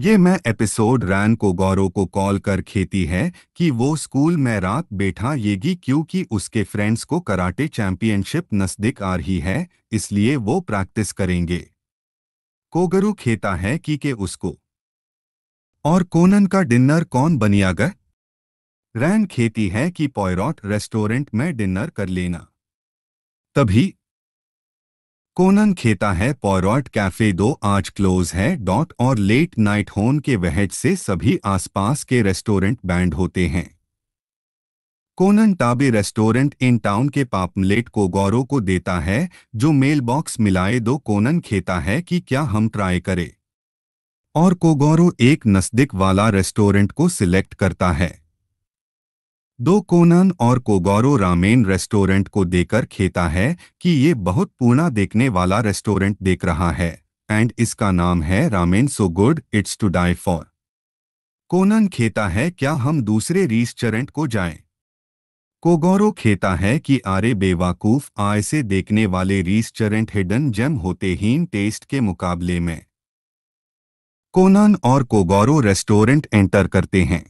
ये मैं एपिसोड रैन को गौरव को कॉल कर खेती है कि वो स्कूल में रात बैठा येगी क्योंकि उसके फ्रेंड्स को कराटे चैंपियनशिप नजदीक आ रही है इसलिए वो प्रैक्टिस करेंगे कोगरू खेता है कि के उसको और कोनन का डिनर कौन गए रैन खेती है कि पॉयरॉट रेस्टोरेंट में डिनर कर लेना तभी कोनन खेता है पॉरॉट कैफे दो आज क्लोज है डॉट और लेट नाइट होन के वहज से सभी आसपास के रेस्टोरेंट बैंड होते हैं कोनन टाबे रेस्टोरेंट इन टाउन के पापमलेट को गौरव को देता है जो मेल बॉक्स मिलाए दो कोनन खेता है कि क्या हम ट्राई करें और कोगौरो एक नजदीक वाला रेस्टोरेंट को सिलेक्ट करता है दो कोनन और कोगौरो रामेन रेस्टोरेंट को देकर खेता है कि ये बहुत पूर्णा देखने वाला रेस्टोरेंट देख रहा है एंड इसका नाम है ramen so good it's to die for Conan खेता है क्या हम दूसरे रेस्टोरेंट को जाएं? कोगौरो खेता है कि आरे बेवाकूफ आय से देखने वाले रेस्टोरेंट हिडन जेम होते ही टेस्ट के मुकाबले में कोनन और कोगौरो रेस्टोरेंट एंटर करते हैं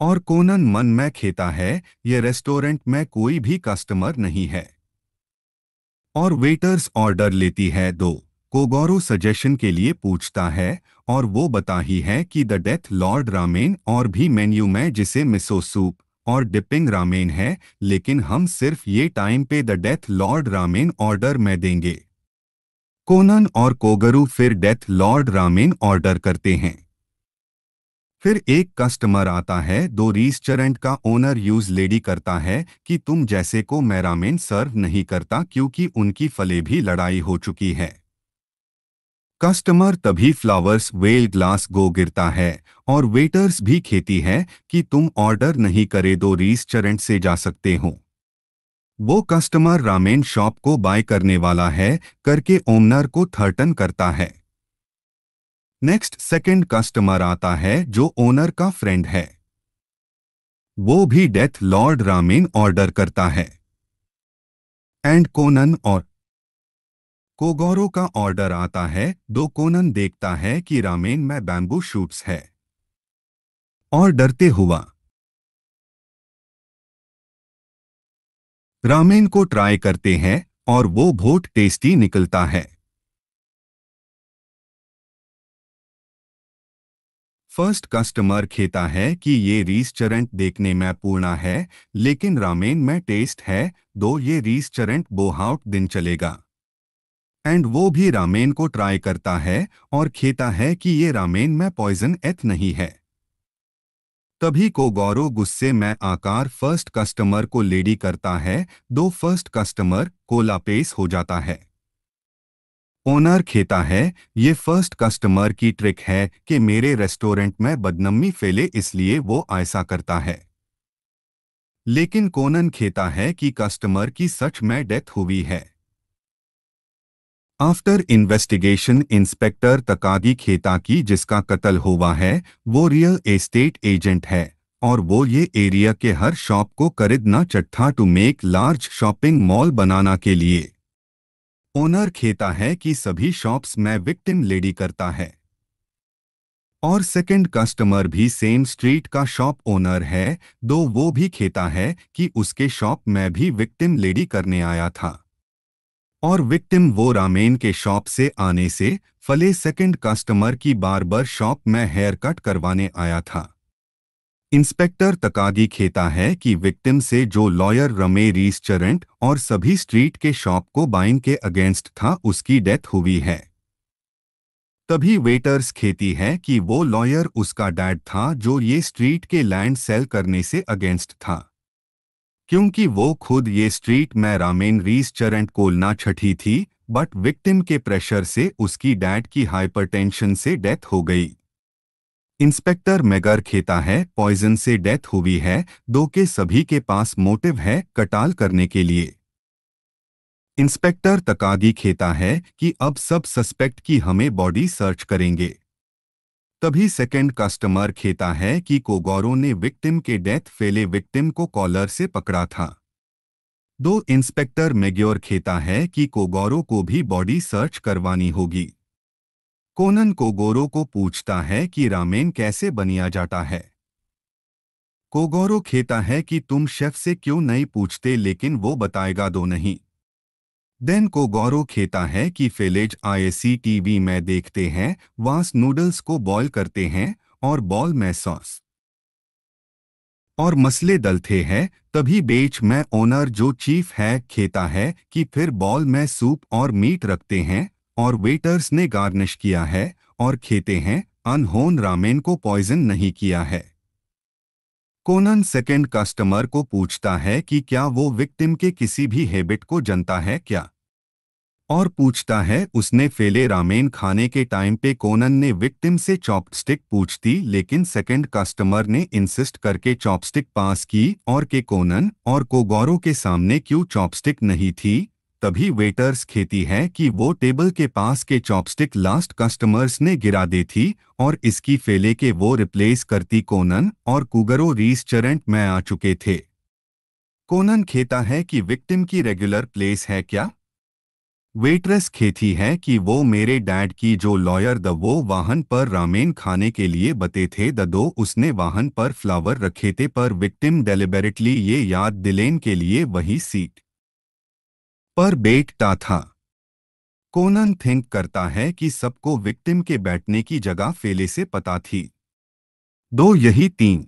और कोनन मन में खेता है ये रेस्टोरेंट में कोई भी कस्टमर नहीं है और वेटर्स ऑर्डर लेती है दो कोगोरो सजेशन के लिए पूछता है और वो बता ही है कि द डेथ लॉर्ड रामेन और भी मेन्यू में जिसे मिसो सूप और डिपिंग रामेन है लेकिन हम सिर्फ ये टाइम पे the death lord ramen order में देंगे कोनन और कोगरू फिर डेथ लॉर्ड रामेन ऑर्डर करते हैं फिर एक कस्टमर आता है दो रेस्टोरेंट का ओनर यूज लेडी करता है कि तुम जैसे को मैरामेन रामेन सर्व नहीं करता क्योंकि उनकी फले भी लड़ाई हो चुकी है कस्टमर तभी फ्लावर्स वेल ग्लास गो गिरता है और वेटर्स भी खेती है कि तुम ऑर्डर नहीं करे दो रेस्टोरेंट से जा सकते हो वो कस्टमर रामेन शॉप को बाय करने वाला है करके ओमनर को थर्टन करता है नेक्स्ट सेकंड कस्टमर आता है जो ओनर का फ्रेंड है वो भी डेथ लॉर्ड रामेन ऑर्डर करता है एंड कोनन और कोगोरो का ऑर्डर आता है दो कोनन देखता है कि रामेन में बैम्बू शूट्स है और डरते हुआ रामेन को ट्राई करते हैं और वो बहुत टेस्टी निकलता है फर्स्ट कस्टमर खेता है कि ये रीस्टोरेंट देखने में पूर्णा है लेकिन रामेन में टेस्ट है दो ये रीस्टोरेंट बोहाउट दिन चलेगा एंड वो भी रामेन को ट्राई करता है और खेता है कि ये रामेन में पॉइजन एथ नहीं है तभी को गौरव गुस्से में आकार फर्स्ट कस्टमर को लेडी करता है दो फर्स्ट कस्टमर कोलापेस हो जाता है ओनर खेता है ये फर्स्ट कस्टमर की ट्रिक है कि मेरे रेस्टोरेंट में बदनमी फैले इसलिए वो ऐसा करता है लेकिन कोनन खेता है कि कस्टमर की सच में डेथ हुई है आफ्टर इन्वेस्टिगेशन इंस्पेक्टर तकागी खेता की जिसका कत्ल हुआ है वो रियल एस्टेट एजेंट है और वो ये एरिया के हर शॉप को खरीदना चट्ठा to make large shopping mall बनाना के लिए ओनर खेता है कि सभी शॉप्स में विक्टिम लेडी करता है और सेकंड कस्टमर भी सेम स्ट्रीट का शॉप ओनर है दो वो भी खेता है कि उसके शॉप में भी विक्टिम लेडी करने आया था और विक्टिम वो रामेन के शॉप से आने से फले सेकंड कस्टमर की बार बार शॉप में हेयर कट करवाने आया था इंस्पेक्टर तकागी खेता है कि विक्टिम से जो लॉयर रमे चरेंट और सभी स्ट्रीट के शॉप को बाइन के अगेंस्ट था उसकी डेथ हुई है तभी वेटर्स खेती है कि वो लॉयर उसका डैड था जो ये स्ट्रीट के लैंड सेल करने से अगेंस्ट था क्योंकि वो खुद ये स्ट्रीट में रामेन रीस को ना छठी थी बट विक्टिम के प्रेशर से उसकी डैड की हाइपरटेंशन से डेथ हो गई इंस्पेक्टर मेगर खेता है पॉइजन से डेथ हुई है दो के सभी के पास मोटिव है कटाल करने के लिए इंस्पेक्टर तकागी खेता है कि अब सब सस्पेक्ट की हमें बॉडी सर्च करेंगे तभी सेकंड कस्टमर खेता है कि कोगौरों ने विक्टिम के डेथ फेले विक्टिम को कॉलर से पकड़ा था दो इंस्पेक्टर मेग्योर खेता है कि कोगौरों को भी बॉडी सर्च करवानी होगी कोनन कोगोरो को पूछता है कि रामेन कैसे बनिया जाता है कोगोरो खेता है कि तुम शेफ से क्यों नहीं पूछते लेकिन वो बताएगा दो नहीं देन कोगोरो खेता है कि फेलेज आईएसी टीवी में देखते हैं वास नूडल्स को बॉईल करते हैं और बॉल में सॉस और मसले दलते हैं तभी बेच में ओनर जो चीफ है खेता है कि फिर बॉल में सूप और मीट रखते हैं और वेटर्स ने गार्निश किया है और खेते हैं अनहोन रामेन को पॉइजन नहीं किया है कोनन सेकेंड कस्टमर को पूछता है कि क्या वो विक्टिम के किसी भी हैबिट को जनता है क्या और पूछता है उसने फेले रामेन खाने के टाइम पे कोनन ने विक्टिम से चॉपस्टिक पूछती लेकिन सेकंड कस्टमर ने इंसिस्ट करके चॉपस्टिक पास की और के कोनन और कोगौरो के सामने क्यों चॉपस्टिक नहीं थी तभी वेटर्स खेती है कि वो टेबल के पास के चॉपस्टिक लास्ट कस्टमर्स ने गिरा दी थी और इसकी फेले के वो रिप्लेस करती कोनन और कुगरो रीस्टरेंट में आ चुके थे कोनन खेता है कि विक्टिम की रेगुलर प्लेस है क्या वेट्रेस खेती है कि वो मेरे डैड की जो लॉयर द वो वाहन पर रामेन खाने के लिए बते थे द दो उसने वाहन पर फ्लावर रखे थे पर विक्टिम डेलिबरेटली ये याद दिलेन के लिए वही सीट पर बैठता था कोनन थिंक करता है कि सबको विक्टिम के बैठने की जगह फेले से पता थी दो यही तीन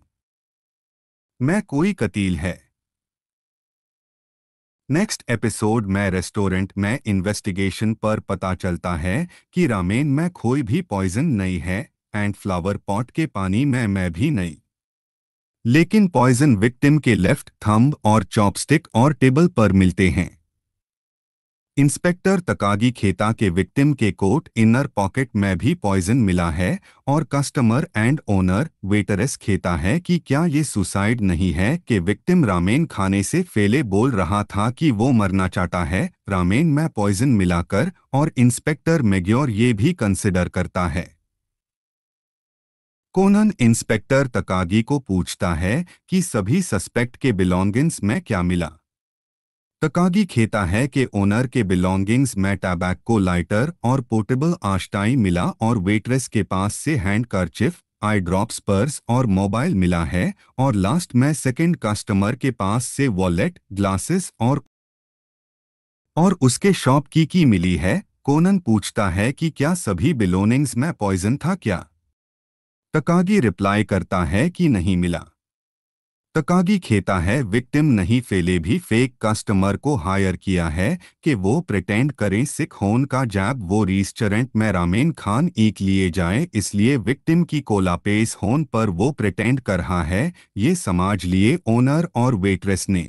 मैं कोई कतील है नेक्स्ट एपिसोड में रेस्टोरेंट में इन्वेस्टिगेशन पर पता चलता है कि रामेन में कोई भी पॉइजन नहीं है एंड फ्लावर पॉट के पानी में मैं भी नहीं लेकिन पॉइजन विक्टिम के लेफ्ट थंब और चॉपस्टिक और टेबल पर मिलते हैं इंस्पेक्टर तकागी खेता के विक्टिम के कोट इनर पॉकेट में भी पॉइजन मिला है और कस्टमर एंड ओनर वेटरेस खेता है कि क्या ये सुसाइड नहीं है कि विक्टिम रामेन खाने से फेले बोल रहा था कि वो मरना चाहता है रामेन में पॉइजन मिलाकर और इंस्पेक्टर मेग्योर ये भी कंसिडर करता है कोनन इंस्पेक्टर तकागी को पूछता है कि सभी सस्पेक्ट के बिलोंगिंग्स में क्या मिला तकागी खेता है कि ओनर के बिलोंगिंग्स में टैबैको लाइटर और पोर्टेबल आश्टाई मिला और वेटरेस के पास से handkerchief eye drops purse और मोबाइल मिला है और लास्ट में सेकंड कस्टमर के पास से वॉलेट ग्लासेस और और उसके शॉप की की मिली है कोनन पूछता है कि क्या सभी बिलोनिंग्स में पॉइजन था क्या तकागी रिप्लाई करता है कि नहीं मिला तकागी खेता है विक्टिम नहीं फेले भी फेक कस्टमर को हायर किया है कि वो प्रिटेंड करें सिख होन का जैब वो रेस्टोरेंट में रामेन खान एक लिए जाए इसलिए विक्टिम की कोलापेस होन पर वो प्रिटेंड कर रहा है ये समाज लिए ओनर और वेटरेस ने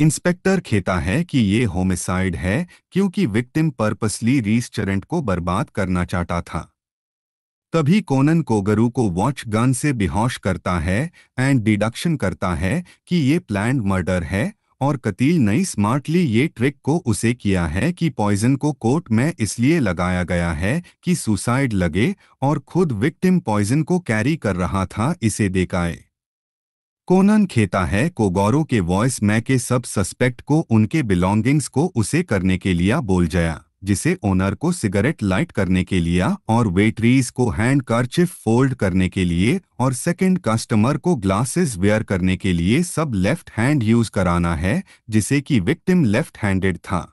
इंस्पेक्टर खेता है कि ये होमिसाइड है क्योंकि विक्टिम पर्पसली रेस्टोरेंट को बर्बाद करना चाहता था तभी कोनन कोगरू को वॉच गन से बेहोश करता है एंड डिडक्शन करता है कि ये प्लैंड मर्डर है और कतील नई स्मार्टली ये ट्रिक को उसे किया है कि पॉइजन को कोर्ट में इसलिए लगाया गया है कि सुसाइड लगे और खुद विक्टिम पॉइजन को कैरी कर रहा था इसे देखाए कोनन खेता है कोगौरों के वॉइस मै के सब सस्पेक्ट को उनके बिलोंगिंग्स को उसे करने के लिए बोल जाया जिसे ओनर को सिगरेट लाइट करने के लिए और वेटरीज को हैंड कर्चिफ फोल्ड करने के लिए और सेकंड कस्टमर को ग्लासेस वेयर करने के लिए सब लेफ्ट हैंड यूज कराना है जिसे कि विक्टिम लेफ्ट हैंडेड था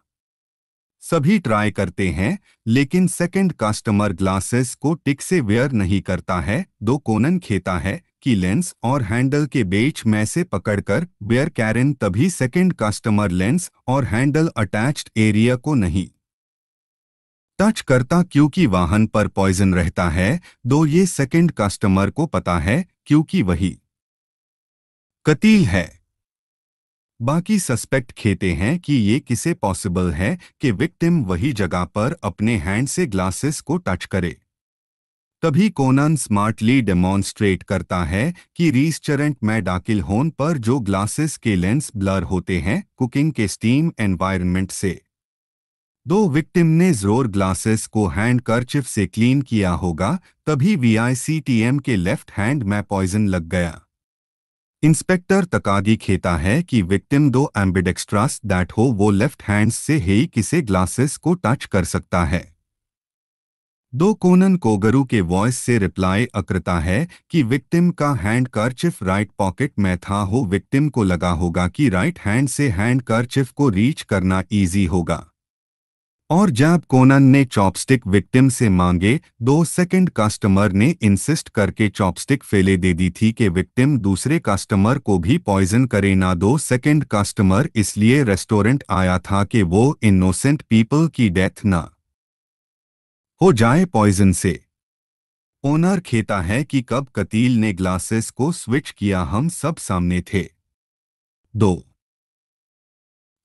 सभी ट्राई करते हैं लेकिन सेकंड कस्टमर ग्लासेस को टिक से वेयर नहीं करता है दो कोनन खेता है कि लेंस और हैंडल के बीच में से पकड़कर वेयर कैरन तभी सेकंड कस्टमर लेंस और हैंडल अटैच्ड एरिया को नहीं टच करता क्योंकि वाहन पर पॉइजन रहता है दो ये सेकंड कस्टमर को पता है क्योंकि वही कतील है बाकी सस्पेक्ट खेते हैं कि ये किसे पॉसिबल है कि विक्टिम वही जगह पर अपने हैंड से ग्लासेस को टच करे तभी कोनन स्मार्टली डेमोन्स्ट्रेट करता है कि रीस्टरेंट में दाखिल होन पर जो ग्लासेस के लेंस ब्लर होते हैं कुकिंग के स्टीम एनवायरमेंट से दो विक्टिम ने जोर ग्लासेस को हैंड करचिफ से क्लीन किया होगा तभी वीआईसीटीएम के लेफ्ट हैंड में पॉइजन लग गया इंस्पेक्टर तकागी खेता है कि विक्टिम दो एम्बिडेक्स्ट्रास दैट हो वो लेफ्ट हैंड से ही किसे ग्लासेस को टच कर सकता है दो कोनन कोगरू के वॉइस से रिप्लाई अक्रता है कि विक्टिम का हैंड करचिफ राइट पॉकेट में था हो विक्टिम को लगा होगा कि राइट हैंड से हैंड करचिफ को रीच करना ईजी होगा और जब कोनन ने चॉपस्टिक विक्टिम से मांगे दो सेकंड कस्टमर ने इंसिस्ट करके चॉपस्टिक फेले दे दी थी कि विक्टिम दूसरे कस्टमर को भी पॉइजन करे ना दो सेकंड कस्टमर इसलिए रेस्टोरेंट आया था कि वो इनोसेंट पीपल की डेथ ना हो जाए पॉइजन से ओनर खेता है कि कब कतील ने ग्लासेस को स्विच किया हम सब सामने थे दो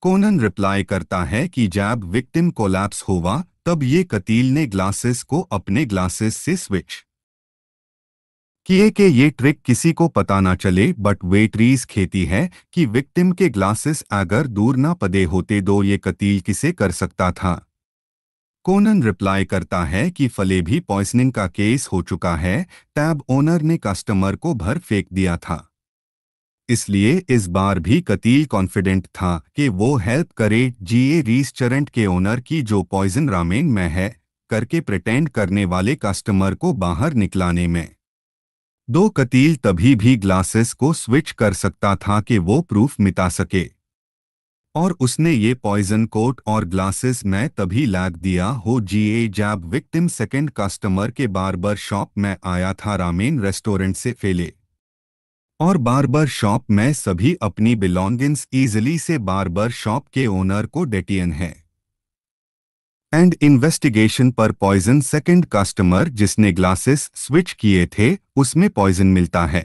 कोनन रिप्लाई करता है कि जैब विक्टिम कोलैप्स हुआ तब ये कतील ने ग्लासेस को अपने ग्लासेस से स्विच किए कि ये ट्रिक किसी को पता ना चले बट वेटरीज खेती है कि विक्टिम के ग्लासेस अगर दूर ना पदे होते दो तो ये कतील किसे कर सकता था कोनन रिप्लाई करता है कि फले भी पॉइसनिंग का केस हो चुका है टैब ओनर ने कस्टमर को भर फेंक दिया था इसलिए इस बार भी कतील कॉन्फिडेंट था कि वो हेल्प करे जीए रेस्टोरेंट के ओनर की जो पॉइजन रामेन में है करके प्रटेंड करने वाले कस्टमर को बाहर निकलाने में दो कतील तभी भी ग्लासेस को स्विच कर सकता था कि वो प्रूफ मिटा सके और उसने ये पॉइजन कोट और ग्लासेस में तभी लाग दिया हो जीए जैब विक्टिम सेकेंड कस्टमर के बार बार शॉप में आया था रामेन रेस्टोरेंट से फेले और बार्बर शॉप में सभी अपनी बिलोंगिंग्स इजिली से बार्बर शॉप के ओनर को डेटियन है एंड इन्वेस्टिगेशन पर पॉइजन सेकंड कस्टमर जिसने ग्लासेस स्विच किए थे उसमें पॉइजन मिलता है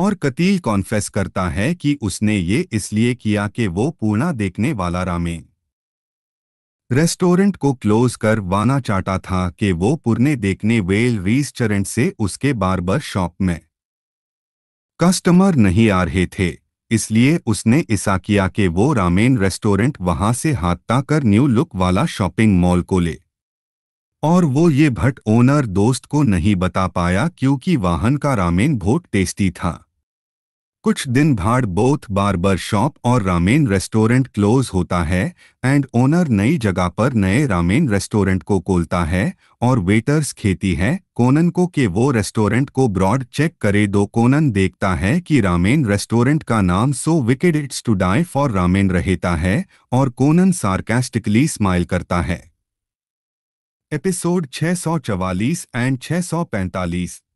और कतील कॉन्फेस करता है कि उसने ये इसलिए किया कि वो पूर्णा देखने वाला रामे रेस्टोरेंट को क्लोज कर वाना चाटा था कि वो पुरने देखने वेल रीस्टोरेंट से उसके बार्बर शॉप में कस्टमर नहीं आ रहे थे इसलिए उसने इसाकिया के वो रामेन रेस्टोरेंट वहां से हाथ कर न्यू लुक वाला शॉपिंग मॉल को ले और वो ये भट्ट ओनर दोस्त को नहीं बता पाया क्योंकि वाहन का रामेन बहुत टेस्टी था कुछ दिन भाड़ बोथ बार्बर शॉप और रामेन रेस्टोरेंट क्लोज होता है एंड ओनर नई जगह पर नए रामेन रेस्टोरेंट को खोलता है और वेटर्स खेती है कोनन को के वो रेस्टोरेंट को ब्रॉड चेक करे दो कोनन देखता है कि रामेन रेस्टोरेंट का नाम so wicked it's to die for ramen रहता है और कोनन सार्केस्टिकली स्माइल करता है एपिसोड 644 एंड 645